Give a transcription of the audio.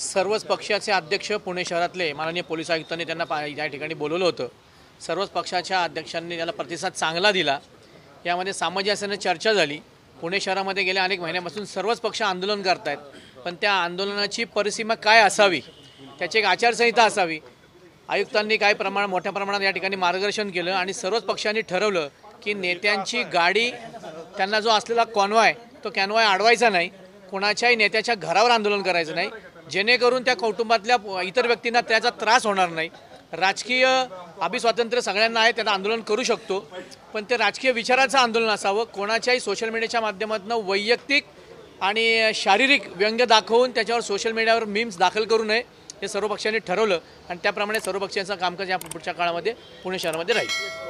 सर्वच पक्षाचे अध्यक्ष पुणे शहरातले माननीय पोलीस आयुक्तांनी त्यांना या ठिकाणी बोलवलं होतं सर्वच पक्षाच्या अध्यक्षांनी त्याला प्रतिसाद चांगला दिला यामध्ये सामंजस्याने चर्चा झाली पुणे शहरामध्ये गेल्या अनेक महिन्यापासून सर्वच पक्ष आंदोलन करत आहेत पण त्या आंदोलनाची परिसीमा काय असावी त्याची एक आचारसंहिता असावी आयुक्तांनी काय प्रमाण मोठ्या प्रमाणात या ठिकाणी मार्गदर्शन केलं आणि सर्वच पक्षांनी ठरवलं की नेत्यांची गाडी त्यांना जो असलेला कॉन्वॉय तो कॅनवाय अडवायचा नाही कोणाच्याही नेत्याच्या घरावर आंदोलन करायचं नाही जेणेकरून त्या कौटुंबातल्या इतर व्यक्तींना त्याचा त्रास होणार नाही राजकीय अभिस्वातंत्र्य सगळ्यांना आहे त्यांना आंदोलन करू शकतो पण ते राजकीय विचाराचं आंदोलन असावं कोणाच्याही सोशल मीडियाच्या माध्यमातून वैयक्तिक आणि शारीरिक व्यंग्य दाखवून त्याच्यावर सोशल मीडियावर मीम्स दाखल करू नये हे सर्व पक्षांनी ठरवलं आणि त्याप्रमाणे सर्व पक्षांचं कामकाज या पुढच्या काळामध्ये पुणे शहरामध्ये राहील